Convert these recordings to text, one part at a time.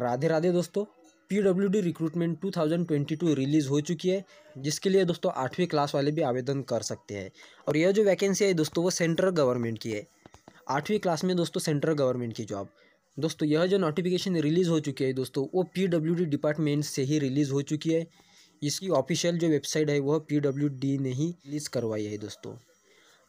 राधे राधे दोस्तों P W D recruitment two thousand twenty two release हो चुकी है जिसके लिए दोस्तों आठवीं क्लास वाले भी आवेदन कर सकते हैं और यह जो वैकेंसी है दोस्तों वो सेंट्रल गवर्नमेंट की है आठवीं क्लास में दोस्तों सेंट्रल गवर्नमेंट की जॉब दोस्तों यह जो नोटिफिकेशन रिलीज़ हो चुकी है दोस्तों वो पी डब्ल्यू डी डिपार्टमेंट से ही रिलीज़ हो चुकी है इसकी ऑफिशियल जो वेबसाइट है वह पी डब्ल्यू डी ने ही रिलीज़ करवाई है दोस्तों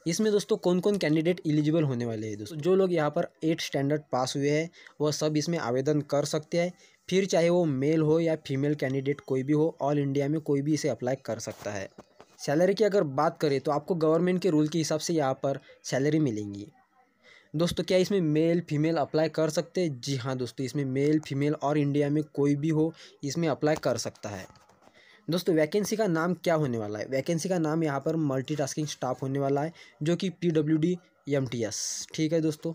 इसमें दोस्तों कौन कौन कैंडिडेट एलिजिबल होने वाले हैं दोस्तों जो लोग यहाँ पर एट स्टैंडर्ड पास हुए हैं वह सब इसमें आवेदन कर सकते हैं फिर चाहे वो मेल हो या फीमेल कैंडिडेट कोई भी हो ऑल इंडिया में कोई भी इसे अप्लाई कर सकता है सैलरी की अगर बात करें तो आपको गवर्नमेंट के रूल के हिसाब से यहाँ पर सैलरी मिलेंगी दोस्तों क्या इसमें मेल फीमेल अप्लाई कर सकते हैं जी हाँ दोस्तों इसमें मेल फीमेल और इंडिया में कोई भी हो इसमें अप्लाई कर सकता है दोस्तों वैकेंसी का नाम क्या होने वाला है वैकेंसी का नाम यहाँ पर मल्टीटास्किंग स्टाफ होने वाला है जो कि P W D M T S ठीक है दोस्तों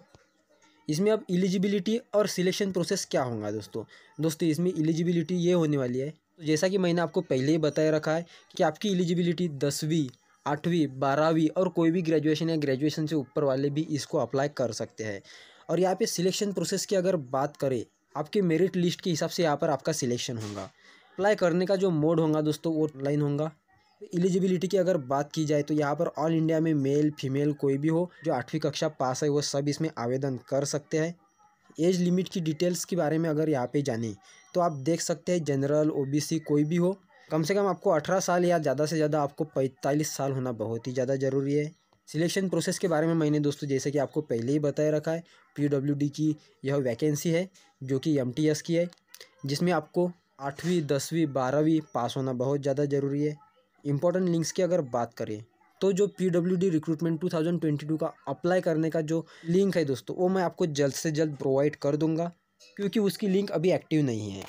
इसमें अब इलिजिबिलिटी और सिलेक्शन प्रोसेस क्या होगा दोस्तों दोस्तों इसमें एलिजिबिलिटी ये होने वाली है तो जैसा कि मैंने आपको पहले ही बताए रखा है कि आपकी एलिजिबिलिटी दसवीं आठवीं बारहवीं और कोई भी ग्रेजुएशन या ग्रेजुएशन से ऊपर वाले भी इसको अप्लाई कर सकते हैं और यहाँ पे सिलेक्शन प्रोसेस की अगर बात करें आपके मेरिट लिस्ट के हिसाब से यहाँ पर आपका सिलेक्शन होगा अप्लाई करने का जो मोड होगा दोस्तों वो ऑनलाइन होगा एलिजिबिलिटी की अगर बात की जाए तो यहाँ पर ऑल इंडिया में मेल फीमेल कोई भी हो जो आठवीं कक्षा पास है वो सब इसमें आवेदन कर सकते हैं एज लिमिट की डिटेल्स के बारे में अगर यहाँ पे जाने तो आप देख सकते हैं जनरल ओबीसी कोई भी हो कम से कम आपको अठारह साल या ज़्यादा से ज़्यादा आपको पैंतालीस साल होना बहुत ही ज़्यादा ज़रूरी है सिलेक्शन प्रोसेस के बारे में मैंने दोस्तों जैसे कि आपको पहले ही बताया रखा है पी की यह वैकेंसी है जो कि एम की है जिसमें आपको आठवीं दसवीं बारहवीं पास होना बहुत ज़्यादा ज़रूरी है इम्पोर्टेंट लिंक्स की अगर बात करें तो जो P W D recruitment two thousand twenty two का अप्लाई करने का जो लिंक है दोस्तों वो मैं आपको जल्द से जल्द प्रोवाइड कर दूंगा क्योंकि उसकी लिंक अभी एक्टिव नहीं है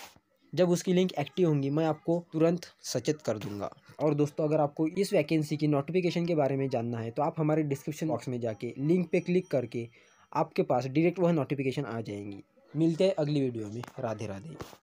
जब उसकी लिंक एक्टिव होंगी मैं आपको तुरंत सचेत कर दूंगा और दोस्तों अगर आपको इस वैकेंसी की नोटिफिकेशन के बारे में जानना है तो आप हमारे डिस्क्रिप्शन बॉक्स में जाके लिंक पे क्लिक करके आपके पास डायरेक्ट वह नोटिफिकेशन आ जाएंगी मिलते हैं अगली वीडियो में राधे राधे